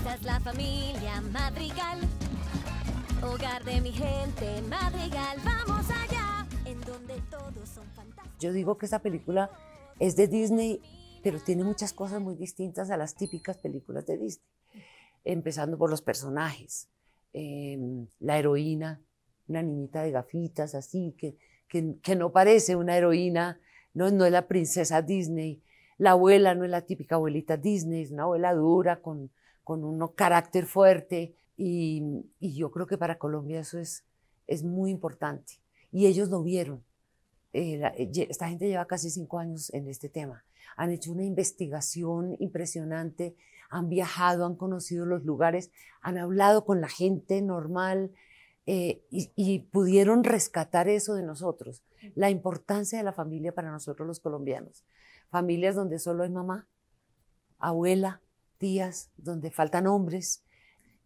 Esta es la familia Madrigal, hogar de mi gente Madrigal. Vamos allá, en donde todos son fantásticos. Yo digo que esta película es de Disney, pero tiene muchas cosas muy distintas a las típicas películas de Disney, empezando por los personajes. Em, la heroína, una niñita de gafitas así, que, que, no parece una heroína, no, no es la princesa Disney, la abuela no es la típica abuelita Disney, es una abuela dura con, con un carácter fuerte. Y, yo creo que para Colombia eso es, es muy importante. Y ellos lo vieron. Eh, esta gente lleva casi cinco años en este tema. Han hecho una investigación impresionante, han viajado, han conocido los lugares, han hablado con la gente normal eh, y pudieron rescatar eso de nosotros. La importancia de la familia para nosotros los colombianos. Familias donde solo hay mamá, abuela, días donde faltan hombres,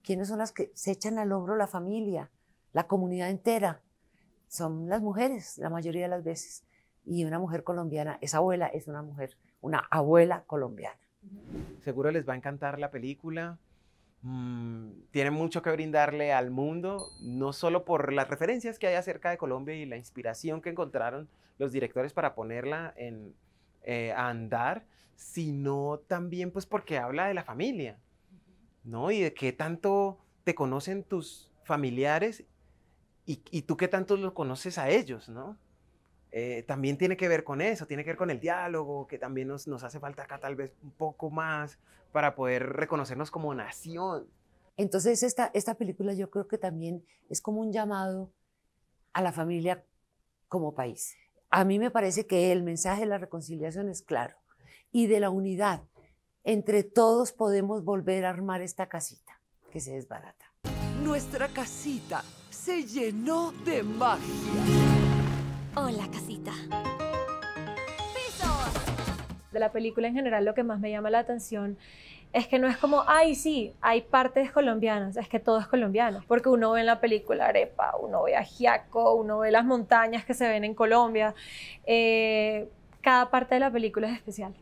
¿quiénes son las que se echan al hombro la familia, la comunidad entera? Son las mujeres, la mayoría de las veces. Y una mujer colombiana, esa abuela es una mujer, una abuela colombiana. Seguro les va a encantar la película. Mm, tiene mucho que brindarle al mundo, no solo por las referencias que hay acerca de Colombia y la inspiración que encontraron los directores para ponerla en, eh, a andar, sino también pues porque habla de la familia, ¿no? Y de qué tanto te conocen tus familiares y, tú qué tanto los conoces a ellos, ¿no? Eh, también tiene que ver con eso, tiene que ver con el diálogo, que también nos, nos hace falta acá tal vez un poco más para poder reconocernos como nación. Entonces esta, esta película yo creo que también es como un llamado a la familia como país. A mí me parece que el mensaje de la reconciliación es claro y de la unidad. Entre todos podemos volver a armar esta casita que se desbarata. Nuestra casita se llenó de magia. Hola casita. De la película en general lo que más me llama la atención es que no es como, ay, sí, hay partes colombianas, es que todo es colombiano, porque uno ve en la película arepa, uno ve a Giaco, uno ve las montañas que se ven en Colombia. Eh, cada parte de la película es especial.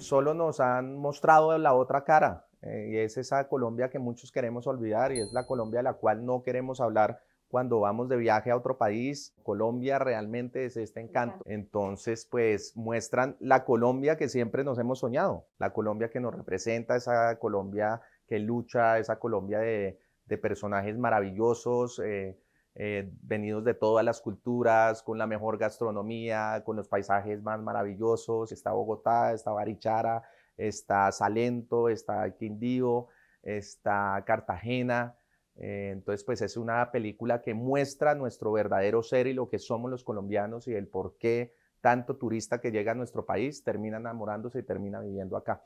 Solo nos han mostrado la otra cara, eh, y es esa Colombia que muchos queremos olvidar, y es la Colombia de la cual no queremos hablar cuando vamos de viaje a otro país. Colombia realmente es este encanto. Entonces, pues muestran la Colombia que siempre nos hemos soñado, la Colombia que nos representa, esa Colombia que lucha, esa Colombia de, personajes maravillosos. Eh, eh, venidos de todas las culturas, con la mejor gastronomía, con los paisajes más maravillosos. Está Bogotá, está Barichara, está Salento, está Quindío, está Cartagena. Eh, entonces, pues es una película que muestra nuestro verdadero ser y lo que somos los colombianos y el por qué tanto turista que llega a nuestro país termina enamorándose y termina viviendo acá.